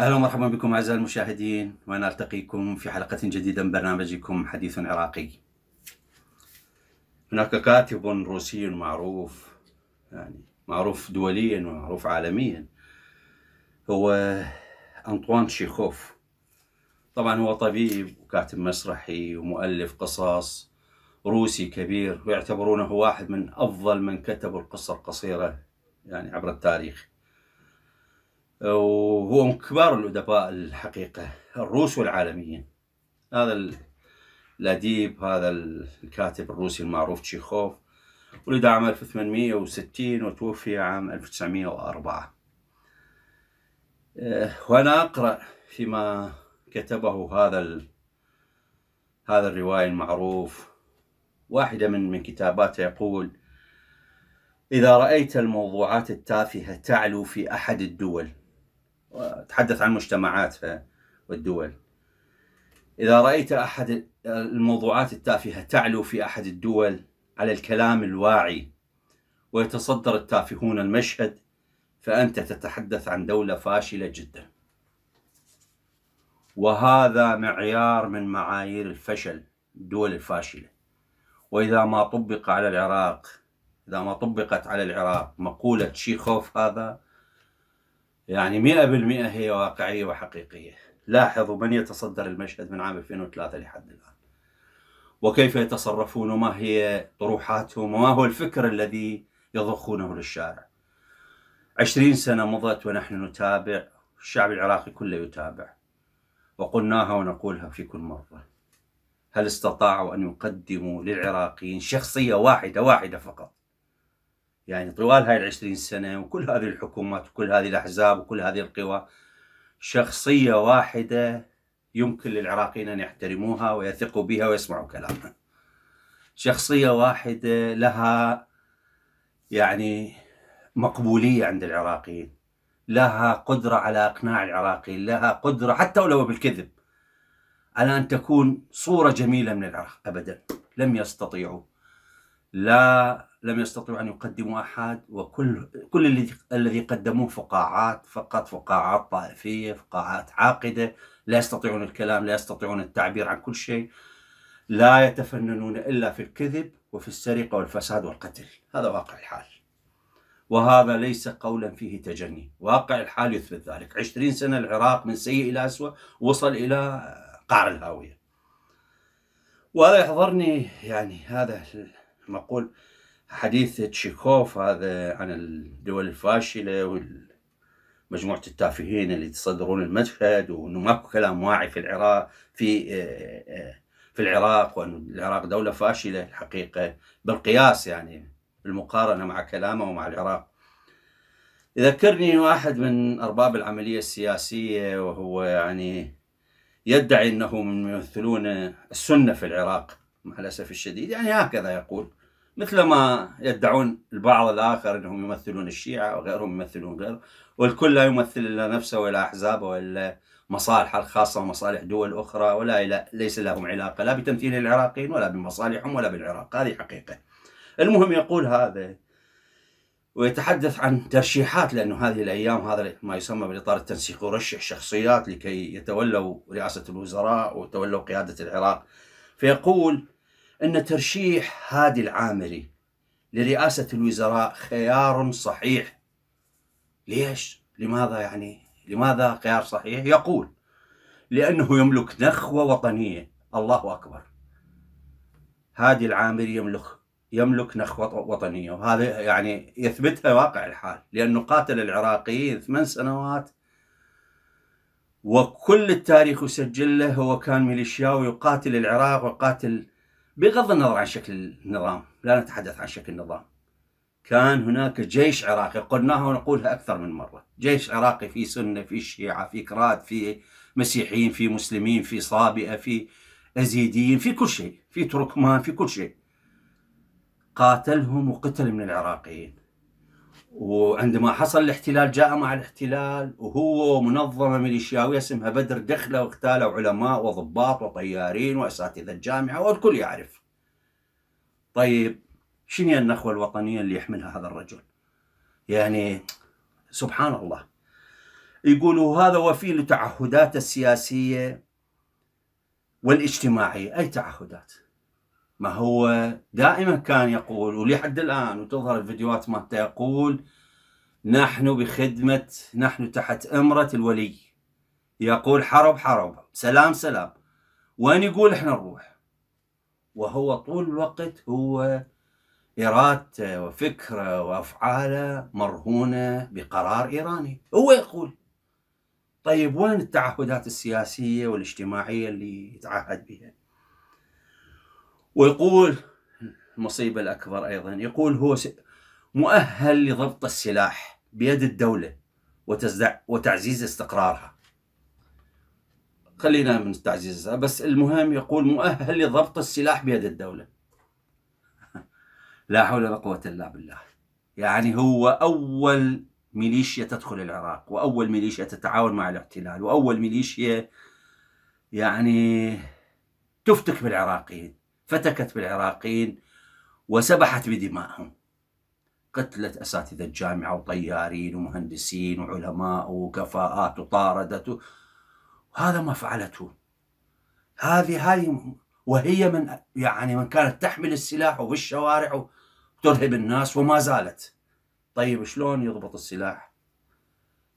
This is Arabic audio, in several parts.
اهلا ومرحبا بكم اعزائي المشاهدين ونلتقيكم في حلقه جديده من برنامجكم حديث عراقي. هناك كاتب روسي معروف يعني معروف دوليا ومعروف عالميا هو أنطوان شيخوف طبعا هو طبيب وكاتب مسرحي ومؤلف قصص روسي كبير ويعتبرونه واحد من أفضل من كتبوا القصة القصيرة يعني عبر التاريخ وهو من كبار الأدباء الحقيقة الروس والعالميين هذا الأديب هذا الكاتب الروسي المعروف تشيخوف ولد عام 1860 وتوفي عام 1904 آه، وأنا أقرأ فيما كتبه هذا ال... هذا الروائي المعروف واحدة من من كتاباته يقول إذا رأيت الموضوعات التافهة تعلو في أحد الدول تحدث عن مجتمعاتها والدول إذا رأيت أحد الموضوعات التافهة تعلو في أحد الدول على الكلام الواعي ويتصدر التافهون المشهد فأنت تتحدث عن دولة فاشلة جدا وهذا معيار من معايير الفشل الدول الفاشلة وإذا ما طبق على العراق إذا ما طبقت على العراق مقولة شيخوف هذا يعني مئة بالمئة هي واقعية وحقيقية لاحظوا من يتصدر المشهد من عام 2003 لحد الآن وكيف يتصرفون وما هي طروحاتهم وما هو الفكر الذي يضخونه للشارع عشرين سنة مضت ونحن نتابع الشعب العراقي كله يتابع وقلناها ونقولها في كل مرة هل استطاعوا أن يقدموا للعراقيين شخصية واحدة واحدة فقط يعني طوال هاي العشرين سنة وكل هذه الحكومات وكل هذه الأحزاب وكل هذه القوى شخصية واحدة يمكن للعراقيين أن يحترموها ويثقوا بها ويسمعوا كلامها شخصية واحدة لها يعني مقبولية عند العراقيين لها قدرة على إقناع العراقيين لها قدرة حتى ولو بالكذب على أن تكون صورة جميلة من العراق أبدا لم يستطيعوا لا لم يستطيعوا أن يقدموا أحد وكل كل الذي الذي قدموه فقاعات فقط فقاعات طائفية فقاعات عاقدة لا يستطيعون الكلام لا يستطيعون التعبير عن كل شيء لا يتفننون إلا في الكذب وفي السرقة والفساد والقتل هذا واقع الحال وهذا ليس قولا فيه تجني واقع الحال يثبت ذلك عشرين سنة العراق من سيء إلى أسوأ وصل إلى قعر الهاوية وهذا يحضرني يعني هذا المقول حديث تشيكوف هذا عن الدول الفاشلة ومجموعة التافهين اللي يتصدرون المشهد وانه ماكو كلام واعي في العراق في في العراق وان العراق دولة فاشلة الحقيقة بالقياس يعني المقارنة مع كلامه ومع العراق يذكرني واحد من أرباب العملية السياسية وهو يعني يدعي أنه من يمثلون السنة في العراق مع الأسف الشديد يعني هكذا يقول مثلما يدعون البعض الآخر أنهم يمثلون الشيعة وغيرهم يمثلون غيره والكل لا يمثل إلا نفسه ولا أحزابه ولا مصالحه الخاصة ومصالح دول أخرى ولا ليس لهم علاقة لا بتمثيل العراقيين ولا بمصالحهم ولا بالعراق هذه حقيقة المهم يقول هذا ويتحدث عن ترشيحات لأنه هذه الأيام هذا ما يسمى بالإطار التنسيق يرشح شخصيات لكي يتولوا رئاسة الوزراء وتولوا قيادة العراق فيقول أن ترشيح هادي العامري لرئاسة الوزراء خيار صحيح ليش؟ لماذا يعني؟ لماذا خيار صحيح؟ يقول لأنه يملك نخوة وطنية الله أكبر هادي العامري يملك يملك نخوة وطنية وهذا يعني يثبتها واقع الحال لأنه قاتل العراقيين ثمان سنوات وكل التاريخ يسجل له هو كان ميليشياوي وقاتل العراق وقاتل بغض النظر عن شكل النظام لا نتحدث عن شكل النظام كان هناك جيش عراقي قلناها ونقولها أكثر من مرة جيش عراقي في سنة في شيعة في كراد في مسيحيين في مسلمين في صابئة في أزيديين في كل شيء في تركمان في كل شيء قاتلهم وقتل من العراقيين وعندما حصل الاحتلال جاء مع الاحتلال وهو منظمة ميليشياوية اسمها بدر دخله واغتالوا علماء وضباط وطيارين وأساتذة الجامعة والكل يعرف طيب شنو هي النخوة الوطنية اللي يحملها هذا الرجل يعني سبحان الله يقولوا هذا وفي لتعهداته السياسية والاجتماعية أي تعهدات ما هو دائما كان يقول ولحد الآن وتظهر الفيديوهات مالته يقول نحن بخدمة نحن تحت أمرة الولي يقول حرب حرب سلام سلام وين يقول احنا نروح وهو طول الوقت هو إرادته وفكره وأفعاله مرهونة بقرار إيراني هو يقول طيب وين التعهدات السياسية والاجتماعية اللي يتعهد بها ويقول المصيبة الأكبر أيضا يقول هو مؤهل لضبط السلاح بيد الدولة وتعزيز استقرارها خلينا من التعزيز بس المهم يقول مؤهل لضبط السلاح بيد الدولة لا حول ولا قوة إلا بالله يعني هو أول ميليشيا تدخل العراق وأول ميليشيا تتعاون مع الاحتلال وأول ميليشيا يعني تفتك بالعراقيين فتكت بالعراقيين وسبحت بدمائهم قتلت أساتذة الجامعة وطيارين ومهندسين وعلماء وكفاءات وطاردت هذا ما فعلته هذه هذه وهي من يعني من كانت تحمل السلاح وفي الشوارع وترهب الناس وما زالت طيب شلون يضبط السلاح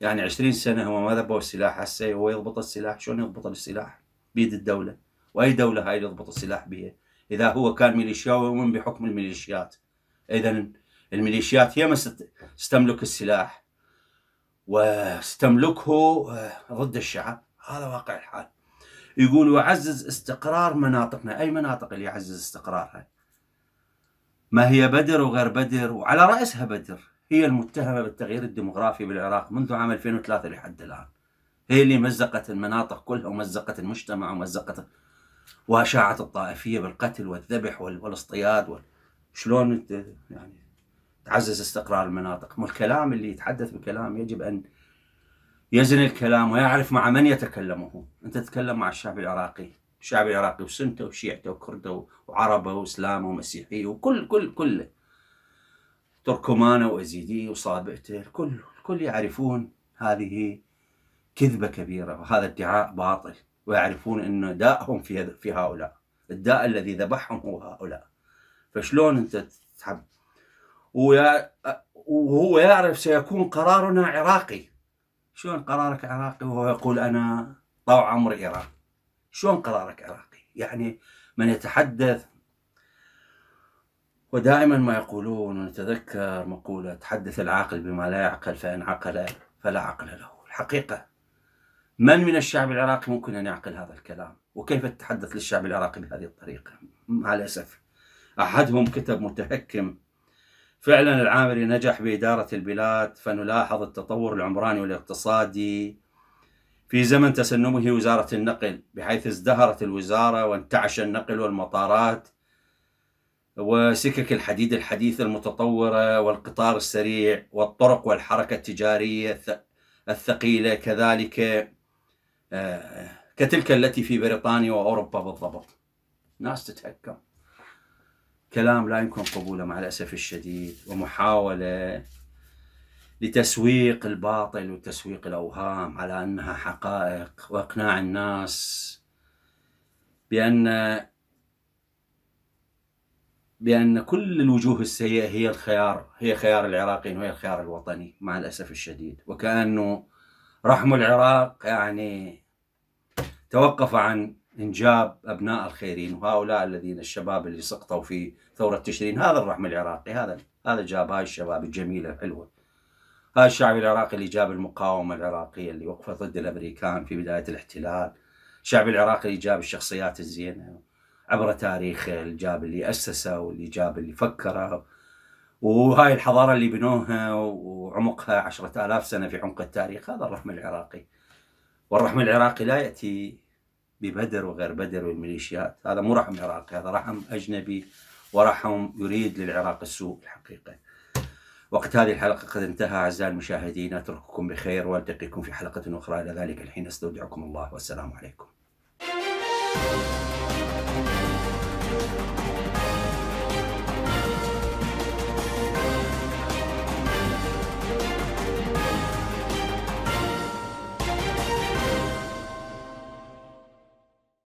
يعني 20 سنة هو ما ذبوا السلاح هسه هو يضبط السلاح شلون يضبط السلاح بيد الدولة وأي دولة هاي يضبط السلاح بيها إذا هو كان ميليشياوي ومن بحكم الميليشيات إذا الميليشيات هي من استملك السلاح واستملكه آه، ضد الشعب هذا واقع الحال يقول وعزز استقرار مناطقنا أي مناطق اللي يعزز استقرارها ما هي بدر وغير بدر وعلى رأسها بدر هي المتهمة بالتغيير الديمغرافي بالعراق منذ عام 2003 لحد الآن هي اللي مزقت المناطق كلها ومزقت المجتمع ومزقت واشاعه الطائفيه بالقتل والذبح والاصطياد شلون انت يعني تعزز استقرار المناطق والكلام اللي يتحدث بكلام يجب ان يزن الكلام ويعرف مع من يتكلمه انت تتكلم مع الشعب العراقي الشعب العراقي وسنته وشيعته وكرده وعربه واسلامه ومسيحيه وكل كل كله تركمانه وازيديه وصابئته الكل الكل يعرفون هذه كذبه كبيره وهذا ادعاء باطل ويعرفون أن داءهم في في هؤلاء الداء الذي ذبحهم هو هؤلاء فشلون أنت تحب وهو يعرف سيكون قرارنا عراقي شلون قرارك عراقي وهو يقول أنا طوع عمر إيران شلون قرارك عراقي يعني من يتحدث ودائما ما يقولون نتذكر مقولة تحدث العاقل بما لا يعقل فإن عقل فلا عقل له الحقيقة من من الشعب العراقي ممكن أن يعقل هذا الكلام وكيف تتحدث للشعب العراقي بهذه الطريقة مع الأسف أحدهم كتب متهكم فعلا العامري نجح بإدارة البلاد فنلاحظ التطور العمراني والاقتصادي في زمن تسنمه وزارة النقل بحيث ازدهرت الوزارة وانتعش النقل والمطارات وسكك الحديد الحديثة المتطورة والقطار السريع والطرق والحركة التجارية الثقيلة كذلك آه، كتلك التي في بريطانيا وأوروبا بالضبط ناس تتهكم كلام لا يمكن قبوله مع الأسف الشديد ومحاولة لتسويق الباطل وتسويق الأوهام على أنها حقائق وإقناع الناس بأن بأن كل الوجوه السيئة هي الخيار هي خيار العراقيين وهي الخيار الوطني مع الأسف الشديد وكأنه رحم العراق يعني توقف عن إنجاب أبناء الخيرين وهؤلاء الذين الشباب اللي سقطوا في ثورة تشرين هذا الرحم العراقي هذا هذا جاب هاي الشباب الجميلة الحلوة هاي الشعب العراقي اللي جاب المقاومة العراقية اللي وقفت ضد الأمريكان في بداية الاحتلال الشعب العراقي اللي جاب الشخصيات الزينة عبر تاريخه اللي جاب اللي أسسه واللي جاب اللي فكره وهاي الحضارة اللي بنوها و عمقها عشرة آلاف سنة في عمق التاريخ هذا الرحم العراقي والرحم العراقي لا يأتي ببدر وغير بدر والميليشيات هذا مو رحم عراقي هذا رحم أجنبي ورحم يريد للعراق السوء الحقيقة وقت هذه الحلقة قد انتهى أعزائي المشاهدين أترككم بخير وألتقيكم في حلقة أخرى إلى ذلك الحين أستودعكم الله والسلام عليكم